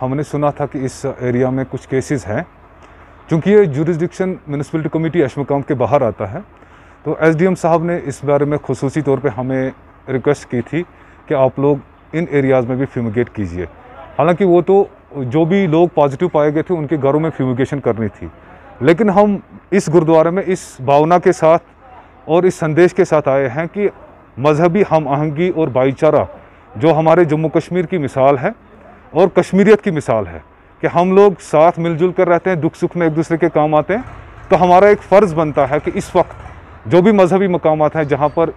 हमने सुना था कि इस एरिया में कुछ केसेस हैं क्योंकि ये जुरिस्डिक्शन म्यूनसिपलिटी कमेटी एशमकाम के बाहर आता है तो एस साहब ने इस बारे में खसूसी तौर पर हमें रिक्वेस्ट की थी कि आप लोग इन एरियाज़ में भी फ्यूमिगेट कीजिए हालांकि वो तो जो भी लोग पॉजिटिव पाए गए थे उनके घरों में फ्यूमिगेशन करनी थी लेकिन हम इस गुरुद्वारे में इस भावना के साथ और इस संदेश के साथ आए हैं कि मजहबी हम आहंगी और भाईचारा जो हमारे जम्मू कश्मीर की मिसाल है और कश्मीरियत की मिसाल है कि हम लोग साथ मिलजुल कर रहते हैं दुख सुख में एक दूसरे के काम आते हैं तो हमारा एक फ़र्ज़ बनता है कि इस वक्त जो भी मजहबी मकाम हैं जहाँ पर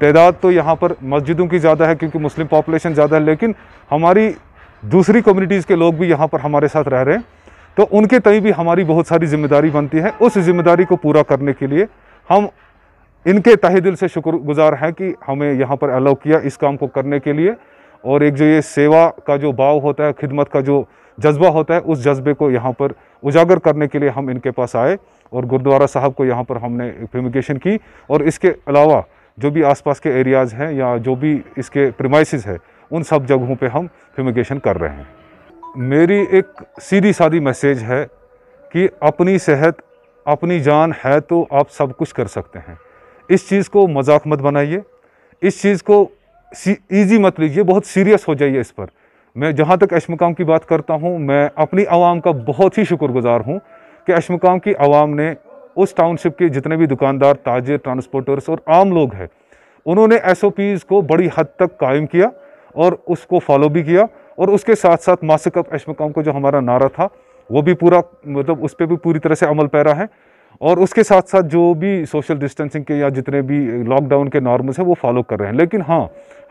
तैदाद तो यहाँ पर मस्जिदों की ज़्यादा है क्योंकि मुस्लिम पॉपुलेशन ज़्यादा है लेकिन हमारी दूसरी कम्युनिटीज़ के लोग भी यहाँ पर हमारे साथ रह रहे हैं तो उनके तई भी हमारी बहुत सारी जिम्मेदारी बनती है उस जिम्मेदारी को पूरा करने के लिए हम इनके तहे दिल से शुक्रगुजार हैं कि हमें यहाँ पर अलाउ किया इस काम को करने के लिए और एक जो ये सेवा का जो भाव होता है खिदमत का जो जज्बा होता है उस जज्बे को यहाँ पर उजागर करने के लिए हम इनके पास आए और गुरुद्वारा साहब को यहाँ पर हमने फ्यूमिगेशन की और इसके अलावा जो भी आसपास के एरियाज़ हैं या जो भी इसके प्रमाइसिस है उन सब जगहों पे हम फ्यूमिगेशन कर रहे हैं मेरी एक सीधी सादी मैसेज है कि अपनी सेहत अपनी जान है तो आप सब कुछ कर सकते हैं इस चीज़ को मजाक मत बनाइए इस चीज़ को ईजी मत लीजिए बहुत सीरियस हो जाइए इस पर मैं जहाँ तक अशमकाम की बात करता हूँ मैं अपनी आवाम का बहुत ही शुक्रगुजार हूँ कि अशमकाम की आवाम ने उस टाउनशिप के जितने भी दुकानदार ताजर ट्रांसपोर्टर्स और आम लोग हैं उन्होंने एस को बड़ी हद तक कायम किया और उसको फॉलो भी किया और उसके साथ साथ मासिक अप अशमकाम को जो हमारा नारा था वो भी पूरा मतलब उस पर भी पूरी तरह से अमल पैरा है और उसके साथ साथ जो भी सोशल डिस्टेंसिंग के या जितने भी लॉकडाउन के नॉर्मल्स हैं वो फॉलो कर रहे हैं लेकिन हाँ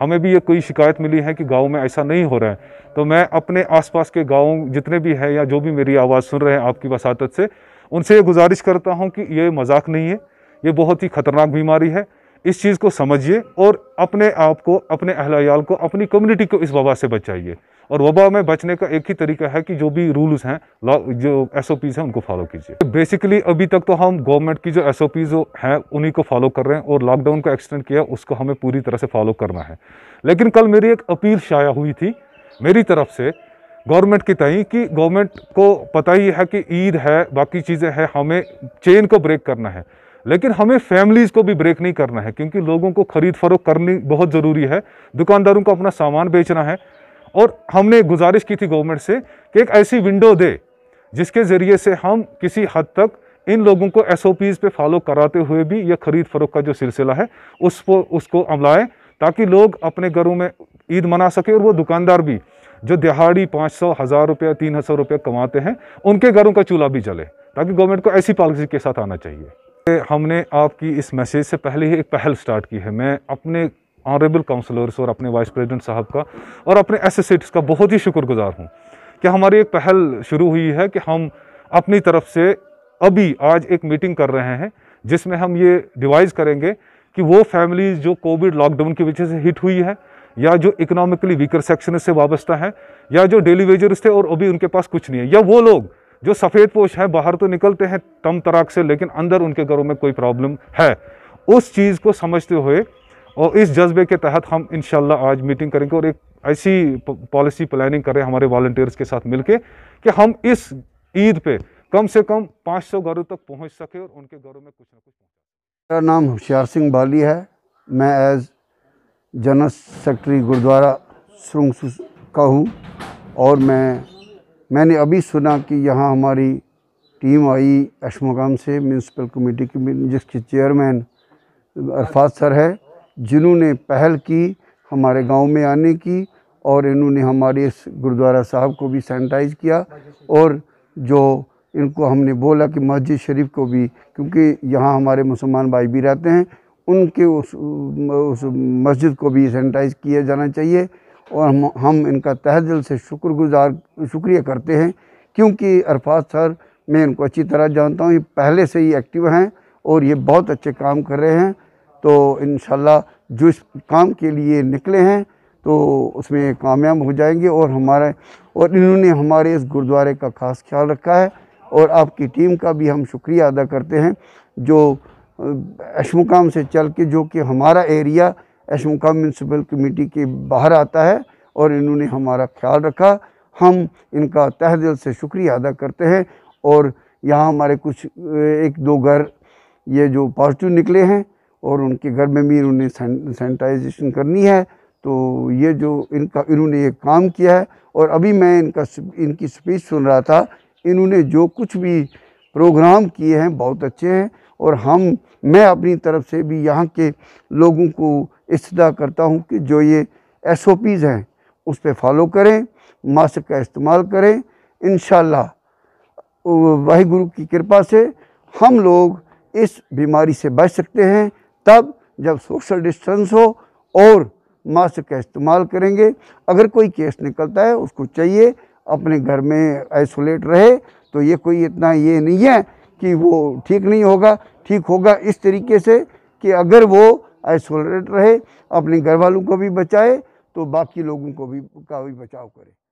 हमें भी ये कोई शिकायत मिली है कि गाँव में ऐसा नहीं हो रहा है तो मैं अपने आसपास के गाँव जितने भी हैं या जो भी मेरी आवाज़ सुन रहे हैं आपकी वसात से उनसे ये गुजारिश करता हूँ कि ये मजाक नहीं है ये बहुत ही ख़तरनाक बीमारी है इस चीज़ को समझिए और अपने आप को अपने अहलायाल को अपनी कम्युनिटी को इस वबा से बचाइए और वबा में बचने का एक ही तरीका है कि जो भी रूल्स हैं जो एस ओ पीज़ हैं उनको फॉलो कीजिए बेसिकली अभी तक तो हम गवर्नमेंट की जो एस ओ हैं उन्हीं को फॉलो कर रहे हैं और लॉकडाउन को एक्सटेंड किया उसको हमें पूरी तरह से फॉलो करना है लेकिन कल मेरी एक अपील शाया हुई थी मेरी तरफ से गवर्नमेंट की तय कि गवर्नमेंट को पता ही है कि ईद है बाकी चीज़ें हैं हमें चेन को ब्रेक करना है लेकिन हमें फैमिलीज़ को भी ब्रेक नहीं करना है क्योंकि लोगों को ख़रीद फरोख करनी बहुत ज़रूरी है दुकानदारों को अपना सामान बेचना है और हमने गुजारिश की थी गवर्नमेंट से कि एक ऐसी विंडो दे जिसके ज़रिए से हम किसी हद तक इन लोगों को एस ओ पीज़ पे फॉलो कराते हुए भी यह ख़रीद फरोख का जो सिलसिला है उस पर उसको अमलाएँ ताकि लोग अपने घरों में ईद मना सके और वो दुकानदार भी जो दिहाड़ी पाँच सौ हज़ार रुपया तीन हज़ार रुपया कमाते हैं उनके घरों का चूल्हा भी जले ताकि गवर्नमेंट को ऐसी पॉलिसी के साथ आना चाहिए हमने आपकी इस मैसेज से पहले ही एक पहल स्टार्ट की है मैं अपने ऑनरेबल काउंसलर्स और अपने वाइस प्रेसिडेंट साहब का और अपने एसोसिएट्स का बहुत ही शुक्रगुजार हूँ कि हमारी एक पहल शुरू हुई है कि हम अपनी तरफ से अभी आज एक मीटिंग कर रहे हैं जिसमें हम ये डिवाइज करेंगे कि वो फैमिलीज़ जो कोविड लॉकडाउन की वजह से हिट हुई है या जो इकोनॉमिकली वीकर सेक्शन से वाबस्ता है या जो डेली वेजर्स थे और अभी उनके पास कुछ नहीं है या वो लोग जो सफ़ेद पोश है बाहर तो निकलते हैं तम तराक से लेकिन अंदर उनके घरों में कोई प्रॉब्लम है उस चीज़ को समझते हुए और इस जज्बे के तहत हम इन आज मीटिंग करेंगे और एक ऐसी पॉलिसी प्लानिंग करें हमारे वॉल्टियर्स के साथ मिलकर कि हम इस ईद पर कम से कम 500 घरों तक पहुंच सके और उनके घरों में कुछ ना कुछ मेरा नाम होशियार सिंह बाली है मैं एज जनरल सेक्रेटरी गुरुद्वारा सुरंग का हूँ और मैं मैंने अभी सुना कि यहाँ हमारी टीम आई अशमगाम से म्यूनसिपल कमेटी की जिसके चेयरमैन अरफात सर है जिन्होंने पहल की हमारे गांव में आने की और इन्होंने हमारे इस गुरुद्वारा साहब को भी सैनिटाइज किया और जो इनको हमने बोला कि मस्जिद शरीफ को भी क्योंकि यहाँ हमारे मुसलमान भाई भी रहते हैं उनके उस उस मस्जिद को भी सैनिटाइज किया जाना चाहिए और हम हम इनका तह दिल से शुक्रगुजार शुक्रिया करते हैं क्योंकि अरफात सर मैं इनको अच्छी तरह जानता हूँ ये पहले से ही एक्टिव हैं और ये बहुत अच्छे काम कर रहे हैं तो इन जो इस काम के लिए निकले हैं तो उसमें कामयाब हो जाएंगे और हमारे और इन्होंने हमारे इस गुरुद्वारे का ख़ास ख्याल रखा है और आपकी टीम का भी हम शुक्रिया अदा करते हैं जो अशमुकाम से चल के जो कि हमारा एरिया एशमुका म्यूनसिपल कमेटी के बाहर आता है और इन्होंने हमारा ख्याल रखा हम इनका तह दिल से शुक्रिया अदा करते हैं और यहाँ हमारे कुछ एक दो घर ये जो पॉजिटिव निकले हैं और उनके घर में भी इन्होंने सैनिटाइजेशन करनी है तो ये जो इनका इन्होंने ये काम किया है और अभी मैं इनका इनकी स्पीच सुन रहा था इन्होंने जो कुछ भी प्रोग्राम किए हैं बहुत अच्छे हैं और हम मैं अपनी तरफ से भी यहाँ के लोगों को इसदा करता हूँ कि जो ये एस ओ पीज़ हैं उस पर फॉलो करें मास्क का इस्तेमाल करें इन शाहगुरु की कृपा से हम लोग इस बीमारी से बच सकते हैं तब जब सोशल डिस्टेंस हो और मास्क का इस्तेमाल करेंगे अगर कोई केस निकलता है उसको चाहिए अपने घर में आइसोलेट रहे तो ये कोई इतना ये नहीं है कि वो ठीक नहीं होगा ठीक होगा इस तरीके से कि अगर वो आइसोलेट रहे अपने घर वालों को भी बचाए तो बाकी लोगों को भी का भी बचाव करें